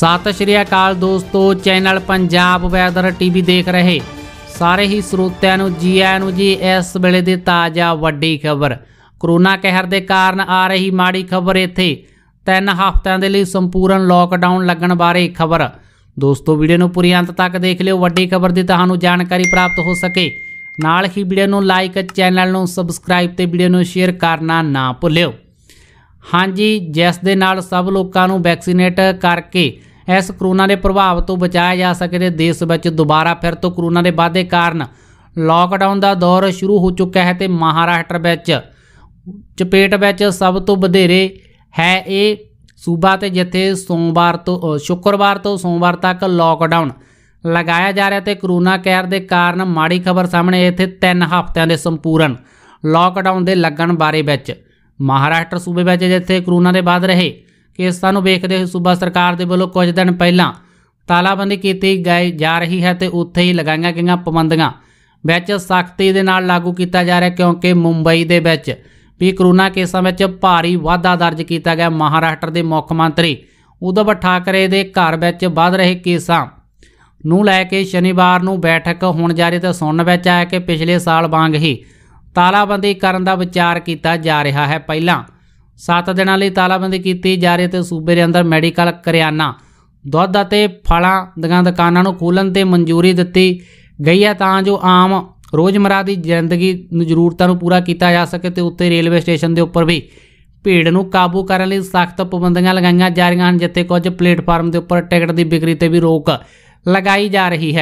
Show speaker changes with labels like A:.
A: ਸਤਿ ਸ਼੍ਰੀ ਅਕਾਲ ਦੋਸਤੋ channel Punjab weather TV ਦੇਖ ਰਹੇ ਸਾਰੇ ਹੀ ਸਰੋਤਿਆਂ ਨੂੰ ਜੀ ਆਇਆਂ ਨੂੰ ਜੀ ਇਸ ਵੇਲੇ ਦੇ ਤਾਜ਼ਾ ਵੱਡੀ ਖਬਰ ਕਰੋਨਾ ਕਹਿਰ ਦੇ ਕਾਰਨ ਆ ਰਹੀ ਮਾੜੀ ਖਬਰ ਇੱਥੇ ਤਿੰਨ ਹਫ਼ਤਿਆਂ ਦੇ ਲਈ ਸੰਪੂਰਨ ਲੋਕਡਾਊਨ ਲੱਗਣ ਬਾਰੇ ਖਬਰ ਦੋਸਤੋ ਵੀਡੀਓ ਨੂੰ ਪੂਰੀ ਅੰਤ ਤੱਕ ਦੇਖ ਲਿਓ ਵੱਡੀ ਖਬਰ ਦੀ ਤੁਹਾਨੂੰ ਜਾਣਕਾਰੀ ਪ੍ਰਾਪਤ ਹੋ ਸਕੇ ਨਾਲ ਹੀ ਵੀਡੀਓ ਨੂੰ ਲਾਈਕ ਚੈਨਲ ਨੂੰ ਸਬਸਕ੍ਰਾਈਬ ਤੇ ਵੀਡੀਓ ਨੂੰ ਸ਼ੇਅਰ ਕਰਨਾ ਨਾ ਭੁੱਲਿਓ ਹਾਂਜੀ ਜਿਸ ਦੇ ਨਾਲ ਸਭ ਲੋਕਾਂ ਨੂੰ ਵੈਕਸੀਨੇਟ ਕਰਕੇ ਇਸ ਕਰੋਨਾ ਦੇ ਪ੍ਰਭਾਵ ਤੋਂ ਬਚਾਇਆ ਜਾ ਸਕੇ ਤੇ ਦੇਸ਼ ਵਿੱਚ ਦੁਬਾਰਾ ਫਿਰ ਤੋਂ ਕਰੋਨਾ ਦੇ ਵਾਧੇ ਕਾਰਨ ਲਾਕਡਾਊਨ ਦਾ ਦੌਰ ਸ਼ੁਰੂ ਹੋ ਚੁੱਕਾ ਹੈ ਤੇ ਮਹਾਰਾਸ਼ਟਰ ਵਿੱਚ ਚਪੇਟ ਵਿੱਚ ਸਭ ਤੋਂ ਵਧੇਰੇ ਹੈ ਇਹ ਸੂਬਾ ਤੇ ਜਿੱਥੇ ਸੋਮਵਾਰ ਤੋਂ ਸ਼ੁੱਕਰਵਾਰ ਤੋਂ ਸੋਮਵਾਰ ਤੱਕ ਲਾਕਡਾਊਨ ਲਗਾਇਆ ਜਾ ਰਿਹਾ ਤੇ ਕਰੋਨਾ ਕੈਰ ਦੇ ਕਾਰਨ ਮਾੜੀ ਖਬਰ ਸਾਹਮਣੇ ਇੱਥੇ 3 ਹਫ਼ਤਿਆਂ ਦੇ ਸੰਪੂਰਨ ਲਾਕਡਾਊਨ ਦੇ ਲੱਗਣ ਬਾਰੇ ਵਿੱਚ ਮਹਾਰਾਸ਼ਟਰ ਸੂਬੇ ਵਿੱਚ ਜਿੱਥੇ ਕਰੋਨਾ ਦੇ ਵੱਧ ਰਹੇ ਕੇਸਾਂ ਨੂੰ ਵੇਖਦੇ ਹੋਏ ਸੂਬਾ ਸਰਕਾਰ ਦੇ ਵੱਲੋਂ ਕੁਝ ਦਿਨ ਪਹਿਲਾਂ ਤਾਲਾਬੰਦੀ ਕੀਤੀ ਗਈ ਜਾ ਰਹੀ ਹੈ ਤੇ ਉੱਥੇ ਹੀ ਲਗਾਈਆਂ ਗਈਆਂ ਪਾਬੰਦੀਆਂ ਵਿੱਚ ਸਖਤੀ ਦੇ ਨਾਲ ਲਾਗੂ ਕੀਤਾ ਜਾ ਰਿਹਾ ਕਿਉਂਕਿ ਮੁੰਬਈ ਦੇ ਵਿੱਚ ਵੀ ਕਰੋਨਾ ਕੇਸਾਂ ਵਿੱਚ ਭਾਰੀ ਵਾਧਾ ਦਰਜ ਕੀਤਾ ਗਿਆ ਮਹਾਰਾਸ਼ਟਰ ਦੇ ਮੁੱਖ ਮੰਤਰੀ ਉਦਵ ਠਾਕਰੇ ਦੇ ਘਰ ਵਿੱਚ ਵੱਧ ਰਹੇ ਕੇਸਾਂ ਨੂੰ ਲੈ ਕੇ ਸ਼ਨੀਵਾਰ ਨੂੰ ਬੈਠਕ ਹੋਣ ਜਾ ਰਹੀ ਤੇ ਸੁਣਨ ਵਿੱਚ ਆਇਆ ਕਿ ਪਿਛਲੇ ਸਾਲ ਵਾਂਗ ਹੀ ਤਾਲਾਬੰਦੀ ਕਰਨ ਦਾ ਵਿਚਾਰ ਕੀਤਾ ਜਾ ਰਿਹਾ ਹੈ ਪਹਿਲਾਂ 7 ਦਿਨਾਂ ਲਈ ਤਾਲਾਬੰਦੀ ਕੀਤੀ ਜਾ ਰਹੀ ਤੇ ਸੂਬੇ ਦੇ ਅੰਦਰ ਮੈਡੀਕਲ ਕਰਿਆਨਾ ਦੁੱਧ ਅਤੇ ਫਲਾਂ ਦੀਆਂ ਦੁਕਾਨਾਂ ਨੂੰ ਖੋਲਣ ਤੇ ਮਨਜ਼ੂਰੀ ਦਿੱਤੀ ਗਈ ਹੈ ਤਾਂ ਜੋ ਆਮ ਰੋਜ਼ਮਰਾ ਦੀ ਜ਼ਿੰਦਗੀ ਨੂੰ ਜ਼ਰੂਰਤਾਂ ਨੂੰ ਪੂਰਾ ਕੀਤਾ ਜਾ ਸਕੇ ਤੇ ਉੱਤੇ ਰੇਲਵੇ ਸਟੇਸ਼ਨ ਦੇ ਉੱਪਰ ਵੀ ਭੀੜ ਨੂੰ ਕਾਬੂ ਕਰਨ ਲਈ ਸਖਤ ਪਾਬੰਦੀਆਂ ਲਗਾਈਆਂ ਜਾ ਰਹੀਆਂ ਹਨ ਜਿੱਥੇ ਕੁਝ ਪਲੇਟਫਾਰਮ ਦੇ ਉੱਪਰ ਟਿਕਟ ਦੀ ਵਿਕਰੀ ਤੇ ਵੀ ਰੋਕ ਲਗਾਈ ਜਾ ਰਹੀ ਹੈ